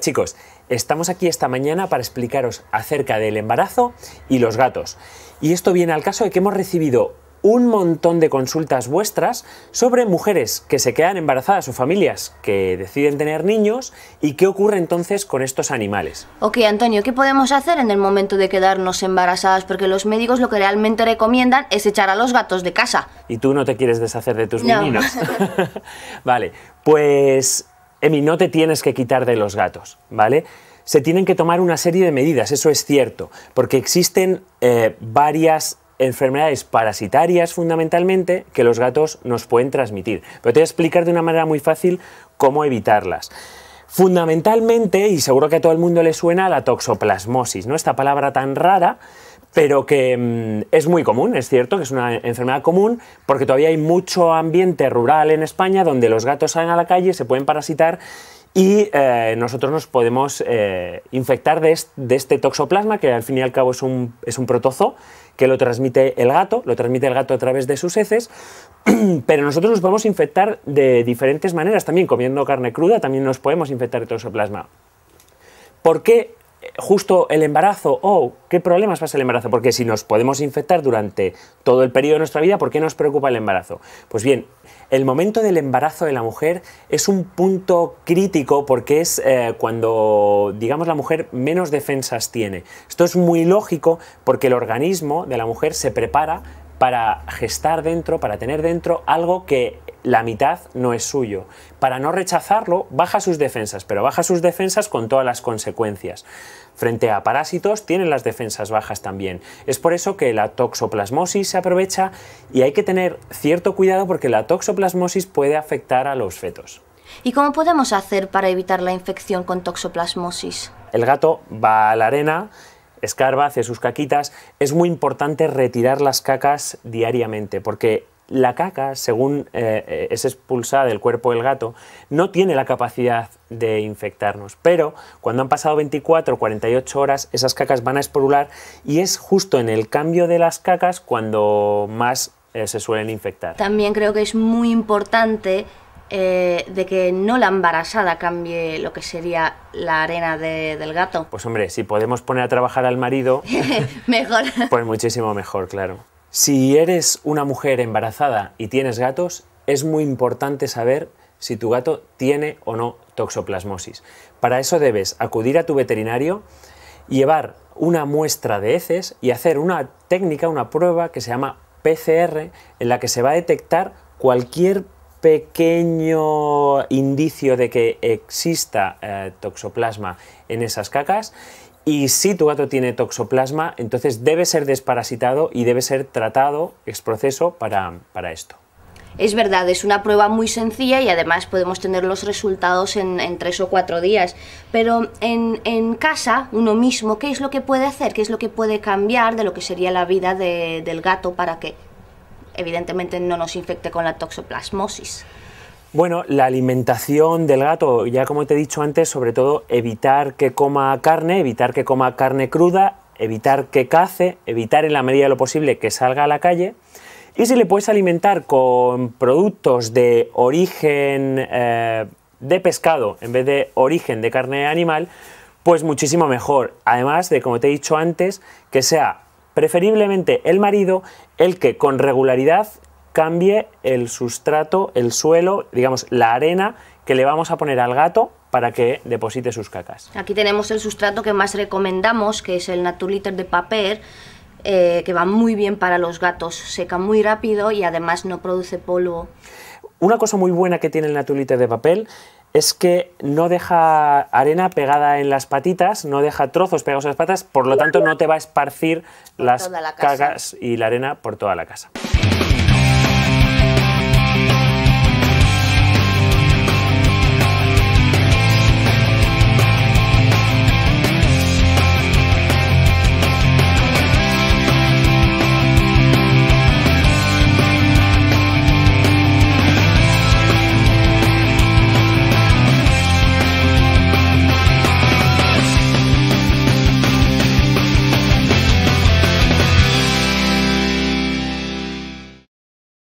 chicos, estamos aquí esta mañana para explicaros acerca del embarazo y los gatos. Y esto viene al caso de que hemos recibido un montón de consultas vuestras sobre mujeres que se quedan embarazadas o familias que deciden tener niños y qué ocurre entonces con estos animales. Ok, Antonio, ¿qué podemos hacer en el momento de quedarnos embarazadas? Porque los médicos lo que realmente recomiendan es echar a los gatos de casa. Y tú no te quieres deshacer de tus no. vale, pues Emi, no te tienes que quitar de los gatos, ¿vale? Se tienen que tomar una serie de medidas, eso es cierto, porque existen eh, varias enfermedades parasitarias fundamentalmente que los gatos nos pueden transmitir. Pero te voy a explicar de una manera muy fácil cómo evitarlas. Fundamentalmente, y seguro que a todo el mundo le suena la toxoplasmosis, ¿no? Esta palabra tan rara pero que mm, es muy común, es cierto, que es una enfermedad común, porque todavía hay mucho ambiente rural en España donde los gatos salen a la calle, se pueden parasitar y eh, nosotros nos podemos eh, infectar de, este toxoplasma, que al fin y al cabo es un, es un protozo que lo transmite el gato, lo transmite el gato a través de sus heces, pero nosotros nos podemos infectar de diferentes maneras, también comiendo carne cruda, también nos podemos infectar de toxoplasma. ¿Por qué justo el embarazo, oh, ¿qué problemas pasa el embarazo? Porque si nos podemos infectar durante todo el periodo de nuestra vida, ¿por qué nos preocupa el embarazo? Pues bien, el momento del embarazo de la mujer es un punto crítico porque es eh, cuando, digamos, la mujer menos defensas tiene. Esto es muy lógico porque el organismo de la mujer se prepara para gestar dentro, para tener dentro algo que la mitad no es suyo. Para no rechazarlo, baja sus defensas, pero baja sus defensas con todas las consecuencias. Frente a parásitos tienen las defensas bajas también. Es por eso que la toxoplasmosis se aprovecha y hay que tener cierto cuidado porque la toxoplasmosis puede afectar a los fetos. ¿Y cómo podemos hacer para evitar la infección con toxoplasmosis? El gato va a la arena, escarba, hace sus caquitas. Es muy importante retirar las cacas diariamente porque la caca, según eh, eh, es expulsada del cuerpo del gato, no tiene la capacidad de infectarnos. Pero cuando han pasado 24 o 48 horas, esas cacas van a esporular y es justo en el cambio de las cacas cuando más eh, se suelen infectar. También creo que es muy importante de que no la embarazada cambie lo que sería la arena del gato. Pues hombre, si podemos poner a trabajar al marido... mejor. Pues muchísimo mejor, claro. Si eres una mujer embarazada y tienes gatos, es muy importante saber si tu gato tiene o no toxoplasmosis. Para eso debes acudir a tu veterinario, llevar una muestra de heces y hacer una técnica, una prueba que se llama PCR, en la que se va a detectar cualquier pequeño indicio de que exista eh, toxoplasma en esas cacas y si tu gato tiene toxoplasma, entonces debe ser desparasitado y debe ser tratado exproceso para, para esto. Es verdad, es una prueba muy sencilla y además podemos tener los resultados en, tres o cuatro días. Pero en, casa, uno mismo, ¿qué es lo que puede hacer? ¿Qué es lo que puede cambiar de lo que sería la vida del gato para que evidentemente no nos infecte con la toxoplasmosis? Bueno, la alimentación del gato, ya como te he dicho antes, sobre todo evitar que coma carne, evitar que coma carne cruda, evitar que cace, evitar en la medida de lo posible que salga a la calle. Y si le puedes alimentar con productos de origen eh, de pescado en vez de origen de carne animal, pues muchísimo mejor. Además de, como te he dicho antes, que sea preferiblemente el marido el que con regularidad cambie el sustrato, el suelo, digamos, la arena que le vamos a poner al gato para que deposite sus cacas. Aquí tenemos el sustrato que más recomendamos, que es el Naturliter de papel, eh, que va muy bien para los gatos, seca muy rápido y además no produce polvo. Una cosa muy buena que tiene el Naturliter de papel es que no deja arena pegada en las patitas, no deja trozos pegados en las patas, por lo tanto no te va a esparcir las cacas y la arena por toda la casa.